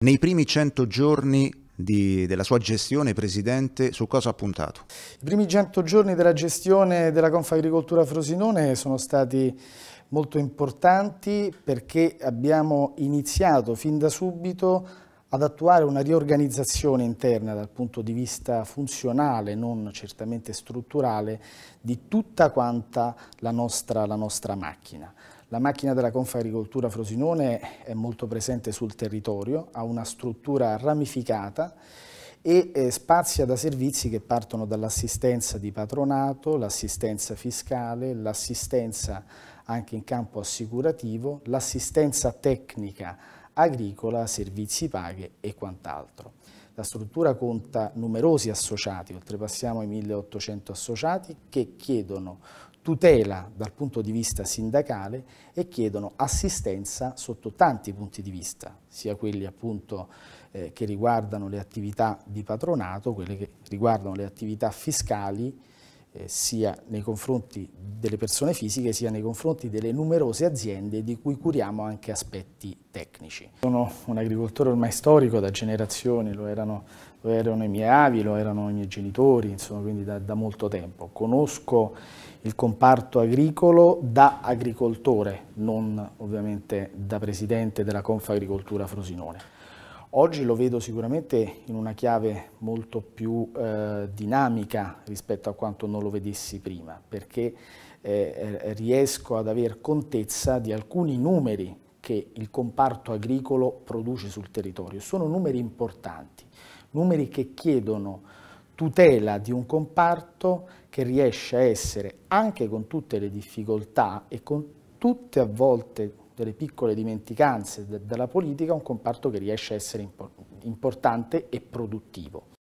Nei primi 100 giorni di, della sua gestione, Presidente, su cosa ha puntato? I primi 100 giorni della gestione della Confagricoltura Frosinone sono stati molto importanti perché abbiamo iniziato fin da subito ad attuare una riorganizzazione interna dal punto di vista funzionale, non certamente strutturale, di tutta quanta la nostra, la nostra macchina. La macchina della Confagricoltura Frosinone è molto presente sul territorio, ha una struttura ramificata e eh, spazia da servizi che partono dall'assistenza di patronato, l'assistenza fiscale, l'assistenza anche in campo assicurativo, l'assistenza tecnica agricola, servizi paghe e quant'altro. La struttura conta numerosi associati, oltrepassiamo i 1800 associati, che chiedono tutela dal punto di vista sindacale e chiedono assistenza sotto tanti punti di vista, sia quelli appunto eh, che riguardano le attività di patronato, quelle che riguardano le attività fiscali, eh, sia nei confronti delle persone fisiche sia nei confronti delle numerose aziende di cui curiamo anche aspetti tecnici. Sono un agricoltore ormai storico da generazioni, lo erano, lo erano i miei avi, lo erano i miei genitori, insomma quindi da, da molto tempo. Conosco il comparto agricolo da agricoltore, non ovviamente da presidente della Confagricoltura Frosinone. Oggi lo vedo sicuramente in una chiave molto più eh, dinamica rispetto a quanto non lo vedessi prima, perché eh, riesco ad aver contezza di alcuni numeri che il comparto agricolo produce sul territorio. Sono numeri importanti, numeri che chiedono tutela di un comparto che riesce a essere, anche con tutte le difficoltà e con tutte a volte delle piccole dimenticanze de della politica un comparto che riesce a essere impor importante e produttivo.